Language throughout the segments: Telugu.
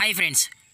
Hi friends,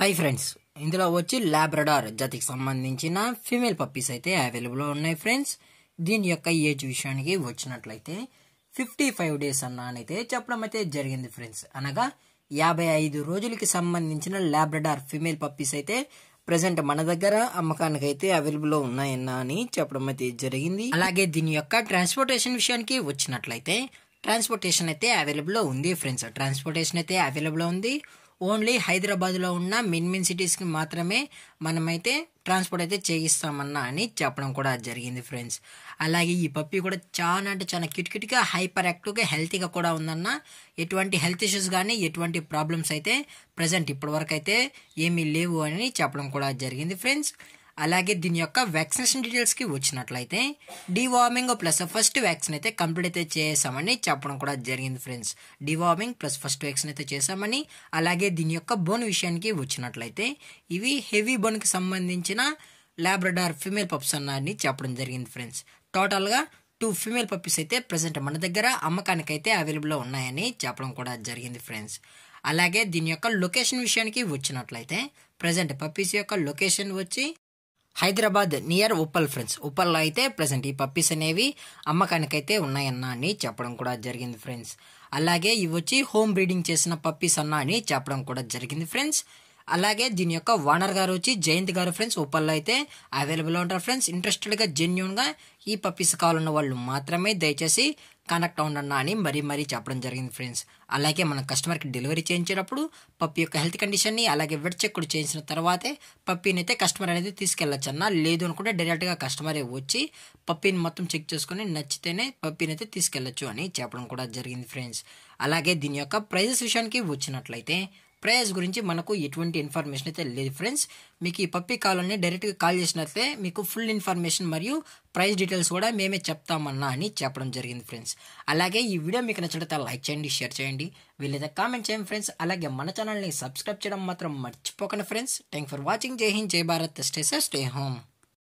హై ఫ్రెండ్స్ ఇందులో వచ్చి ల్యాబ్రడార్ జాతికి సంబంధించిన ఫీమేల్ పప్పీస్ అయితే అవైలబుల్లో ఉన్నాయి ఫ్రెండ్స్ దీని యొక్క ఏజ్ విషయానికి వచ్చినట్లయితే ఫిఫ్టీ ఫైవ్ డేస్ అన్న అయితే చెప్పడం అయితే జరిగింది ఫ్రెండ్స్ అనగా యాభై ఐదు రోజులకి సంబంధించిన ల్యాబ్రడార్ ఫీమేల్ పప్పీస్ అయితే ప్రజెంట్ మన దగ్గర అమ్మకానికి అయితే అవైలబుల్లో ఉన్నాయన్నా అని చెప్పడం అయితే జరిగింది అలాగే దీని యొక్క ట్రాన్స్పోర్టేషన్ విషయానికి వచ్చినట్లయితే ట్రాన్స్పోర్టేషన్ అయితే అవైలబుల్లో ఉంది ఫ్రెండ్స్ ట్రాన్స్పోర్టేషన్ అయితే అవైలబుల్లో ఉంది ఓన్లీ హైదరాబాద్లో ఉన్న మిన్ మిన్ సిటీస్కి మాత్రమే మనమైతే ట్రాన్స్పోర్ట్ అయితే చేయిస్తామన్నా అని చెప్పడం కూడా జరిగింది ఫ్రెండ్స్ అలాగే ఈ పప్పి కూడా చాలా అంటే చాలా కిట్కిట్గా హైపర్ యాక్టివ్గా హెల్తీగా కూడా ఉందన్న ఎటువంటి హెల్త్ ఇష్యూస్ కానీ ఎటువంటి ప్రాబ్లమ్స్ అయితే ప్రజెంట్ ఇప్పటివరకు అయితే ఏమీ లేవు అని చెప్పడం కూడా జరిగింది ఫ్రెండ్స్ అలాగే దీని యొక్క వ్యాక్సినేషన్ డీటెయిల్స్కి వచ్చినట్లయితే డివార్మింగ్ ప్లస్ ఫస్ట్ వ్యాక్సిన్ అయితే కంప్లీట్ అయితే చేసామని చెప్పడం కూడా జరిగింది friends deworming plus first vaccine అయితే చేసామని అలాగే దీని యొక్క బోన్ విషయానికి వచ్చినట్లయితే ఇవి హెవీ బోన్కి సంబంధించిన ల్యాబ్రడార్ ఫిమేల్ పప్స్ అన్నారని చెప్పడం జరిగింది ఫ్రెండ్స్ టోటల్గా టూ ఫిమేల్ పప్పీస్ అయితే ప్రజెంట్ మన దగ్గర అమ్మకానికైతే అవైలబుల్లో ఉన్నాయని చెప్పడం కూడా జరిగింది ఫ్రెండ్స్ అలాగే దీని యొక్క లొకేషన్ విషయానికి వచ్చినట్లయితే ప్రజెంట్ పప్పీస్ యొక్క లొకేషన్ వచ్చి హైదరాబాద్ నియర్ ఉప్పల్ ఫ్రెండ్స్ ఉప్పల్లో అయితే ప్రజెంట్ ఈ పప్పీస్ అనేవి అమ్మకానికైతే ఉన్నాయన్న అని చెప్పడం కూడా జరిగింది ఫ్రెండ్స్ అలాగే ఇవి వచ్చి హోమ్ బ్రీడింగ్ చేసిన పప్పీస్ అన్న అని చెప్పడం కూడా జరిగింది ఫ్రెండ్స్ అలాగే దీని యొక్క ఓనర్ గారు వచ్చి జయంత్ గారు ఫ్రెండ్స్ ఉప్పల్లో అయితే అవైలబుల్ ఉంటారు ఫ్రెండ్స్ ఇంట్రెస్టెడ్గా జెన్యున్గా ఈ పప్పీస్ కావాలన్న వాళ్ళు మాత్రమే దయచేసి కనెక్ట్ అవ్వండి అని మరీ మరీ చెప్పడం జరిగింది ఫ్రెండ్స్ అలాగే మనం కస్టమర్కి డెలివరీ చేయించేటప్పుడు పప్పి యొక్క హెల్త్ కండిషన్ని అలాగే వెడ్ చెక్ కూడా చేయించిన తర్వాతే పప్పీని అయితే కస్టమర్ అనేది తీసుకెళ్ళచ్చు అన్న లేదు అనుకుంటే డైరెక్ట్గా కస్టమరే వచ్చి పప్పీని మొత్తం చెక్ చేసుకొని నచ్చితేనే పప్పీని అయితే తీసుకెళ్ళచ్చు అని చెప్పడం కూడా జరిగింది ఫ్రెండ్స్ అలాగే దీని యొక్క ప్రైజెస్ విషయానికి వచ్చినట్లయితే ప్రైస్ గురించి మనకు ఎటువంటి ఇన్ఫర్మేషన్ అయితే లేదు ఫ్రెండ్స్ మీకు ఈ పప్పి కాలనీ డైరెక్ట్గా కాల్ చేసినట్లే మీకు ఫుల్ ఇన్ఫర్మేషన్ మరియు ప్రైస్ డీటెయిల్స్ కూడా మేమే చెప్తామన్నా అని చెప్పడం జరిగింది ఫ్రెండ్స్ అలాగే ఈ వీడియో మీకు నచ్చినట్లయితే లైక్ చేయండి షేర్ చేయండి వీళ్ళైతే కామెంట్ చేయండి ఫ్రెండ్స్ అలాగే మన ఛానల్ని సబ్స్క్రైబ్ చేయడం మాత్రం మర్చిపోకండి ఫ్రెండ్స్ థ్యాంక్ ఫర్ వాచింగ్ జై హింద్ జై భారత్ స్టే స్టే హోమ్